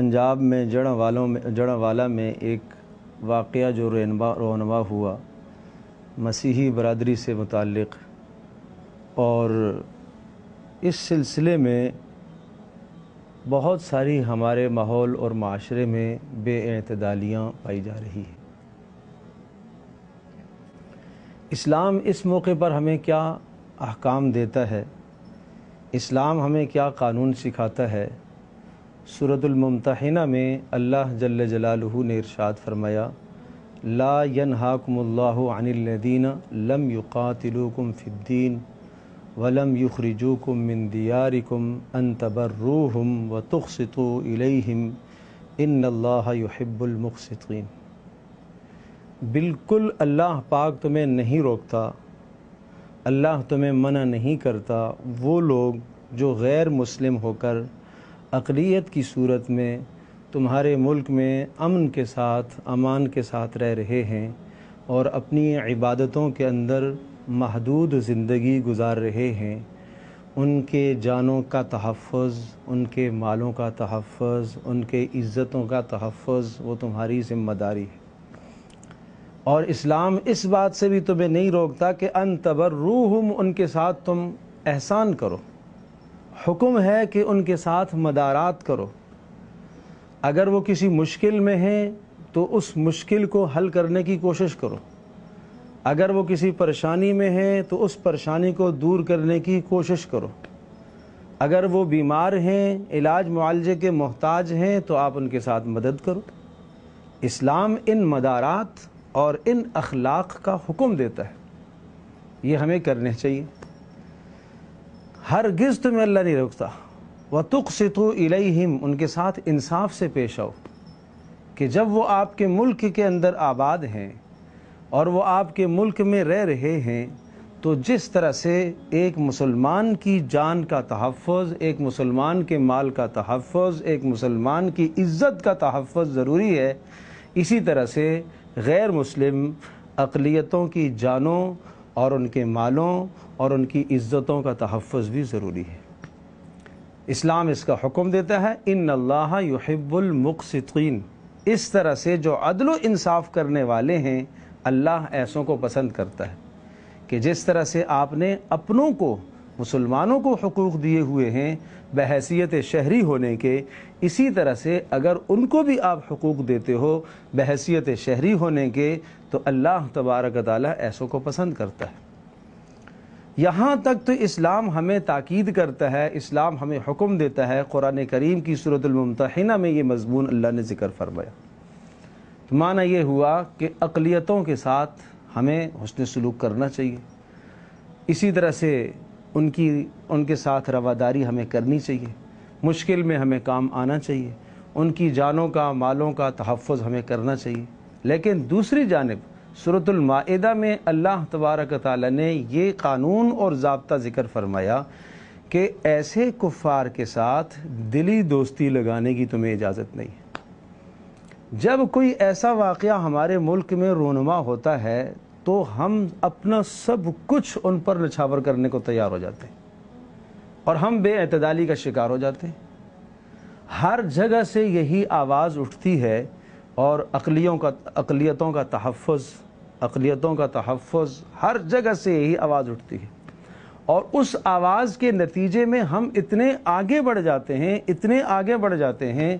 پنجاب میں جڑوں والوں میں جڑ والا میں ایک واقعہ جو رونما ہوا مسیحی برادری سے متعلق اور اس سلسلے میں بہت ساری ہمارے ماحول اور معاشرے میں بے اعتدالیاں پائی جا رہی ہیں اسلام اس موقع پر ہمیں کیا احکام دیتا ہے اسلام ہمیں کیا قانون سکھاتا ہے سورة الممتحنہ میں اللہ جل جلالہ نے ارشاد فرمایا لا ینہاکم اللہ عن الذین لم فی الدین ولم يخرجوکم من دیارکم ان تبر روحم و ان اللہ يحب اللّہب بالکل اللہ پاک تمہیں نہیں روکتا اللہ تمہیں منع نہیں کرتا وہ لوگ جو غیر مسلم ہو کر اقلیت کی صورت میں تمہارے ملک میں امن کے ساتھ امان کے ساتھ رہ رہے ہیں اور اپنی عبادتوں کے اندر محدود زندگی گزار رہے ہیں ان کے جانوں کا تحفظ ان کے مالوں کا تحفظ ان کے عزتوں کا تحفظ وہ تمہاری ذمہ داری ہے اور اسلام اس بات سے بھی تمہیں نہیں روکتا کہ ان تبر روحم ان کے ساتھ تم احسان کرو حکم ہے کہ ان کے ساتھ مدارات کرو اگر وہ کسی مشکل میں ہیں تو اس مشکل کو حل کرنے کی کوشش کرو اگر وہ کسی پریشانی میں ہیں تو اس پریشانی کو دور کرنے کی کوشش کرو اگر وہ بیمار ہیں علاج معالجے کے محتاج ہیں تو آپ ان کے ساتھ مدد کرو اسلام ان مدارات اور ان اخلاق کا حکم دیتا ہے یہ ہمیں کرنے چاہیے ہرگز تمہیں اللہ نہیں روکتا و تقسطو ان کے ساتھ انصاف سے پیش آؤ کہ جب وہ آپ کے ملک کے اندر آباد ہیں اور وہ آپ کے ملک میں رہ رہے ہیں تو جس طرح سے ایک مسلمان کی جان کا تحفظ ایک مسلمان کے مال کا تحفظ ایک مسلمان کی عزت کا تحفظ ضروری ہے اسی طرح سے غیر مسلم اقلیتوں کی جانوں اور ان کے مالوں اور ان کی عزتوں کا تحفظ بھی ضروری ہے اسلام اس کا حکم دیتا ہے ان اللہ یحب المقسطین اس طرح سے جو عدل و انصاف کرنے والے ہیں اللہ ایسوں کو پسند کرتا ہے کہ جس طرح سے آپ نے اپنوں کو مسلمانوں کو حقوق دیے ہوئے ہیں بحیثیت شہری ہونے کے اسی طرح سے اگر ان کو بھی آپ حقوق دیتے ہو بحیثیت شہری ہونے کے تو اللہ تبارک تعالیٰ ایسوں کو پسند کرتا ہے یہاں تک تو اسلام ہمیں تاکید کرتا ہے اسلام ہمیں حکم دیتا ہے قرآن کریم کی صورت الممتحنہ میں یہ مضمون اللہ نے ذکر فرمایا تو معنی یہ ہوا کہ اقلیتوں کے ساتھ ہمیں حسن سلوک کرنا چاہیے اسی طرح سے ان کی ان کے ساتھ رواداری ہمیں کرنی چاہیے مشکل میں ہمیں کام آنا چاہیے ان کی جانوں کا مالوں کا تحفظ ہمیں کرنا چاہیے لیکن دوسری جانب صورت المائدہ میں اللہ تبارک تعالیٰ نے یہ قانون اور ضابطہ ذکر فرمایا کہ ایسے کفار کے ساتھ دلی دوستی لگانے کی تمہیں اجازت نہیں ہے جب کوئی ایسا واقعہ ہمارے ملک میں رونما ہوتا ہے تو ہم اپنا سب کچھ ان پر نچھاور کرنے کو تیار ہو جاتے ہیں اور ہم بے اعتدالی کا شکار ہو جاتے ہیں ہر جگہ سے یہی آواز اٹھتی ہے اور عقلیوں کا اقلیتوں کا تحفظ اقلیتوں کا تحفظ ہر جگہ سے یہی آواز اٹھتی ہے اور اس آواز کے نتیجے میں ہم اتنے آگے بڑھ جاتے ہیں اتنے آگے بڑھ جاتے ہیں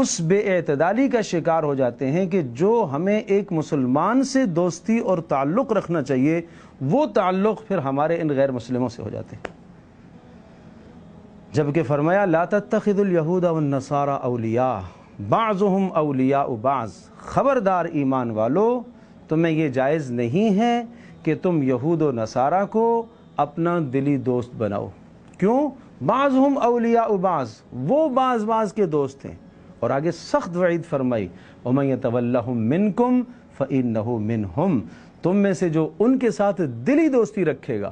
اس بے اعتدالی کا شکار ہو جاتے ہیں کہ جو ہمیں ایک مسلمان سے دوستی اور تعلق رکھنا چاہیے وہ تعلق پھر ہمارے ان غیر مسلموں سے ہو جاتے ہیں جبکہ فرمایا لا تتخذ الیہود والنصارہ اولیاء بعضهم اولیاء بعض خبردار ایمان والو تمہیں یہ جائز نہیں ہے کہ تم یہود و نصارہ کو اپنا دلی دوست بناؤ کیوں بعضهم اولیاء بعض وہ بعض بعض کے دوست ہیں اور آگے سخت وعید فرمائی وَمَنْ يَتَوَلَّهُمْ من کم مِنْهُمْ تم میں سے جو ان کے ساتھ دلی دوستی رکھے گا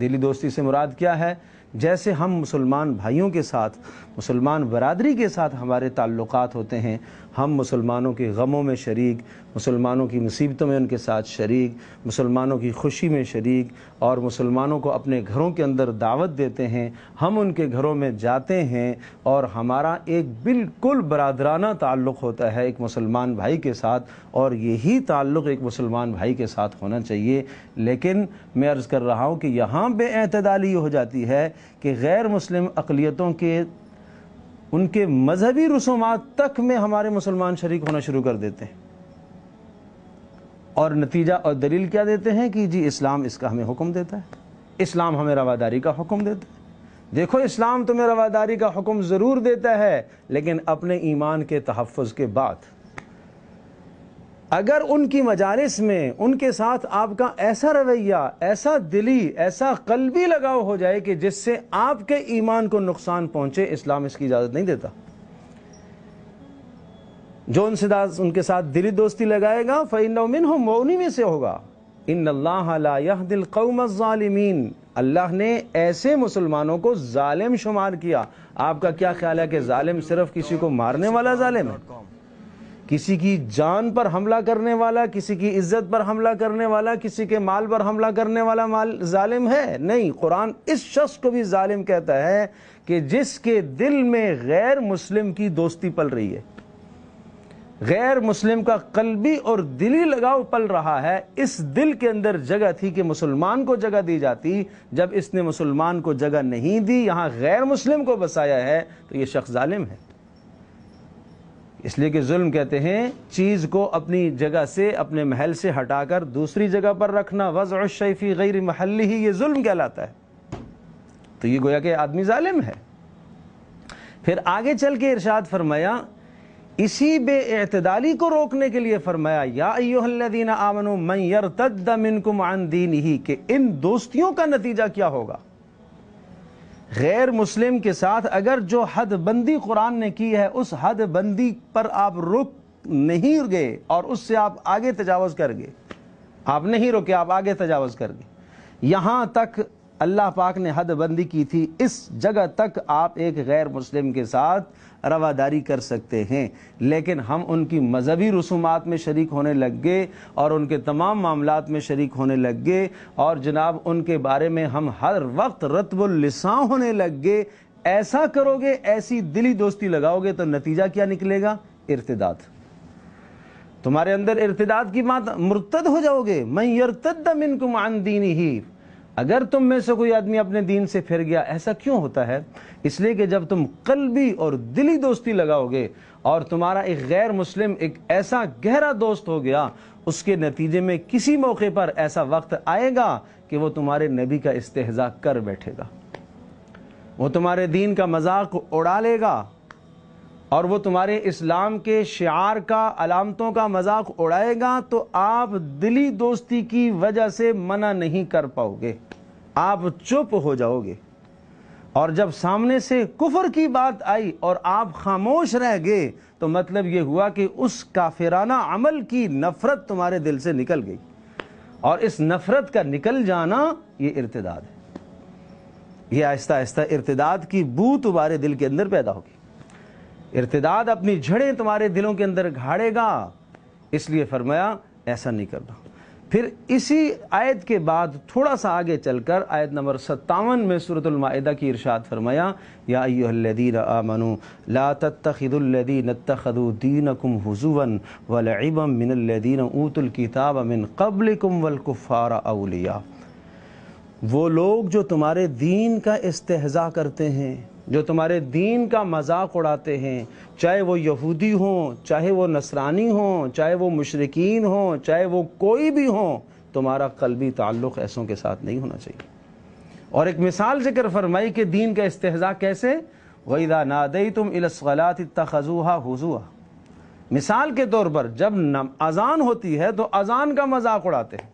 دلی دوستی سے مراد کیا ہے جیسے ہم مسلمان بھائیوں کے ساتھ مسلمان برادری کے ساتھ ہمارے تعلقات ہوتے ہیں ہم مسلمانوں کے غموں میں شریک مسلمانوں کی مصیبتوں میں ان کے ساتھ شریک مسلمانوں کی خوشی میں شریک اور مسلمانوں کو اپنے گھروں کے اندر دعوت دیتے ہیں ہم ان کے گھروں میں جاتے ہیں اور ہمارا ایک بالکل برادرانہ تعلق ہوتا ہے ایک مسلمان بھائی کے ساتھ اور یہی تعلق ایک مسلمان بھائی کے ساتھ ہونا چاہیے لیکن میں عرض کر رہا ہوں کہ یہاں بے اعتدالی ہو جاتی ہے کہ غیر مسلم اقلیتوں کے ان کے مذہبی رسومات تک میں ہمارے مسلمان شریک ہونا شروع کر دیتے ہیں اور نتیجہ اور دلیل کیا دیتے ہیں کہ جی اسلام اس کا ہمیں حکم دیتا ہے اسلام ہمیں رواداری کا حکم دیتا ہے دیکھو اسلام تمہیں رواداری کا حکم ضرور دیتا ہے لیکن اپنے ایمان کے تحفظ کے بعد اگر ان کی مجالس میں ان کے ساتھ آپ کا ایسا رویہ ایسا دلی ایسا قلبی لگاؤ ہو جائے کہ جس سے آپ کے ایمان کو نقصان پہنچے اسلام اس کی اجازت نہیں دیتا جو ان سے ان کے ساتھ دلی دوستی لگائے گا فعین ہو میں سے ہوگا ان اللہ لَا دل الْقَوْمَ الظَّالِمِينَ اللہ نے ایسے مسلمانوں کو ظالم شمار کیا آپ کا کیا خیال ہے کہ ظالم صرف کسی کو مارنے والا ظالم ہے کسی کی جان پر حملہ کرنے والا کسی کی عزت پر حملہ کرنے والا کسی کے مال پر حملہ کرنے والا مال ظالم ہے نہیں قرآن اس شخص کو بھی ظالم کہتا ہے کہ جس کے دل میں غیر مسلم کی دوستی پل رہی ہے غیر مسلم کا قلبی اور دلی لگاؤ پل رہا ہے اس دل کے اندر جگہ تھی کہ مسلمان کو جگہ دی جاتی جب اس نے مسلمان کو جگہ نہیں دی یہاں غیر مسلم کو بسایا ہے تو یہ شخص ظالم ہے اس لیے کہ ظلم کہتے ہیں چیز کو اپنی جگہ سے اپنے محل سے ہٹا کر دوسری جگہ پر رکھنا وضع الشیفی غیر محلی ہی یہ یہ ظلم کہلاتا ہے تو گویا کہ آدمی ظالم ہے پھر آگے چل کے ارشاد فرمایا اسی بے اعتدالی کو روکنے کے لیے فرمایا یا ایوہ الذین آمنوا من یرتد منکم عن دینہی کہ ان دوستیوں کا نتیجہ کیا ہوگا غیر مسلم کے ساتھ اگر جو حد بندی قرآن نے کی ہے اس حد بندی پر آپ رک نہیں گئے اور اس سے آپ آگے تجاوز کر گئے آپ نہیں رکے آپ آگے تجاوز کر گئے یہاں تک اللہ پاک نے حد بندی کی تھی اس جگہ تک آپ ایک غیر مسلم کے ساتھ رواداری کر سکتے ہیں لیکن ہم ان کی مذہبی رسومات میں شریک ہونے لگ گئے اور ان کے تمام معاملات میں شریک ہونے لگ گئے اور جناب ان کے بارے میں ہم ہر وقت رتب اللسان ہونے لگ گئے ایسا کرو گے ایسی دلی دوستی لگاؤ گے تو نتیجہ کیا نکلے گا ارتداد تمہارے اندر ارتداد کی بات مرتد ہو جاؤ گے میں یرتد منکم عن دینی ہی اگر تم میں سے کوئی آدمی اپنے دین سے پھر گیا ایسا کیوں ہوتا ہے اس لیے کہ جب تم قلبی اور دلی دوستی لگاؤ گے اور تمہارا ایک غیر مسلم ایک ایسا گہرا دوست ہو گیا اس کے نتیجے میں کسی موقع پر ایسا وقت آئے گا کہ وہ تمہارے نبی کا استحضا کر بیٹھے گا وہ تمہارے دین کا مذاق اڑا لے گا اور وہ تمہارے اسلام کے شعار کا علامتوں کا مذاق اڑائے گا تو آپ دلی دوستی کی وجہ سے منع نہیں کر پاؤ گے آپ چپ ہو جاؤ گے اور جب سامنے سے کفر کی بات آئی اور آپ خاموش رہ گئے تو مطلب یہ ہوا کہ اس کافرانہ عمل کی نفرت تمہارے دل سے نکل گئی اور اس نفرت کا نکل جانا یہ ارتداد ہے یہ آہستہ آہستہ ارتداد کی بو تمہارے دل کے اندر پیدا ہوگی ارتداد اپنی جھڑیں تمہارے دلوں کے اندر گھاڑے گا اس لیے فرمایا ایسا نہیں کرنا پھر اسی آیت کے بعد تھوڑا سا آگے چل کر آیت نمبر ستاون میں سورة المائدہ کی ارشاد فرمایا یا ایوہ الذین آمنوا لا تتخذوا الذین اتخذوا دینکم حضوا ولعبا من الذین اوتوا الكتاب من قبلكم والکفار اولیاء وہ لوگ جو تمہارے دین کا استہزا کرتے ہیں جو تمہارے دین کا مذاق اڑاتے ہیں چاہے وہ یہودی ہوں چاہے وہ نصرانی ہوں چاہے وہ مشرقین ہوں چاہے وہ کوئی بھی ہوں تمہارا قلبی تعلق ایسوں کے ساتھ نہیں ہونا چاہیے اور ایک مثال ذکر فرمائی کہ دین کا استحضاء کیسے وَإِذَا نادئی تم الاسغلات اتَّخَذُوهَا خضوحا مثال کے طور پر جب اذان ہوتی ہے تو اذان کا مذاق اڑاتے ہیں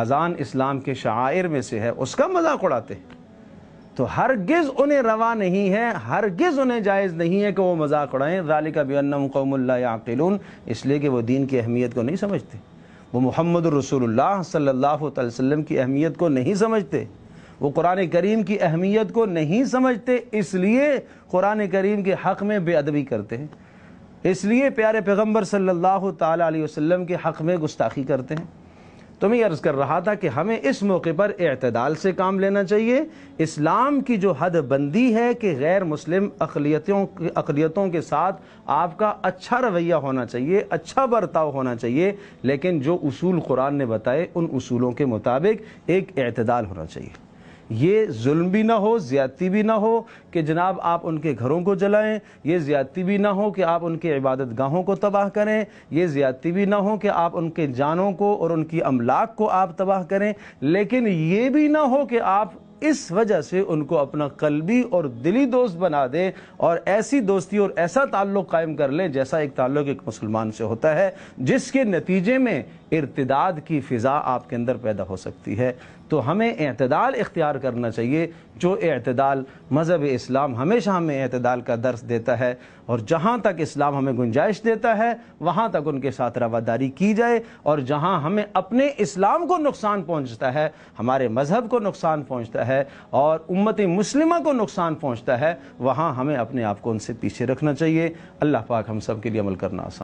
اذان اسلام کے شاعر میں سے ہے اس کا مذاق اڑاتے ہیں تو ہرگز انہیں روا نہیں ہے ہرگز انہیں جائز نہیں ہے کہ وہ مذاق اڑائیں ذالک ابی قوم اللہ عقل اس لیے کہ وہ دین کی اہمیت کو نہیں سمجھتے وہ محمد رسول اللہ صلی اللہ علیہ وسلم کی اہمیت کو نہیں سمجھتے وہ قرآن کریم کی اہمیت کو نہیں سمجھتے اس لیے قرآن کریم کے حق میں بے ادبی کرتے ہیں اس لیے پیارے پیغمبر صلی اللہ تعالیٰ علیہ وسلم کے حق میں گستاخی کرتے ہیں تو میں یہ عرض کر رہا تھا کہ ہمیں اس موقع پر اعتدال سے کام لینا چاہیے اسلام کی جو حد بندی ہے کہ غیر مسلم اقلیتوں اقلیتوں کے ساتھ آپ کا اچھا رویہ ہونا چاہیے اچھا برتاؤ ہونا چاہیے لیکن جو اصول قرآن نے بتائے ان اصولوں کے مطابق ایک اعتدال ہونا چاہیے یہ ظلم بھی نہ ہو زیادتی بھی نہ ہو کہ جناب آپ ان کے گھروں کو جلائیں یہ زیادتی بھی نہ ہو کہ آپ ان کے عبادت گاہوں کو تباہ کریں یہ زیادتی بھی نہ ہو کہ آپ ان کے جانوں کو اور ان کی املاک کو آپ تباہ کریں لیکن یہ بھی نہ ہو کہ آپ اس وجہ سے ان کو اپنا قلبی اور دلی دوست بنا دیں اور ایسی دوستی اور ایسا تعلق قائم کر لیں جیسا ایک تعلق ایک مسلمان سے ہوتا ہے جس کے نتیجے میں ارتداد کی فضا آپ کے اندر پیدا ہو سکتی ہے تو ہمیں اعتدال اختیار کرنا چاہیے جو اعتدال مذہب اسلام ہمیشہ ہمیں اعتدال کا درس دیتا ہے اور جہاں تک اسلام ہمیں گنجائش دیتا ہے وہاں تک ان کے ساتھ رواداری کی جائے اور جہاں ہمیں اپنے اسلام کو نقصان پہنچتا ہے ہمارے مذہب کو نقصان پہنچتا ہے اور امت مسلمہ کو نقصان پہنچتا ہے وہاں ہمیں اپنے آپ کو ان سے پیچھے رکھنا چاہیے اللہ پاک ہم سب کے لیے عمل کرنا آسان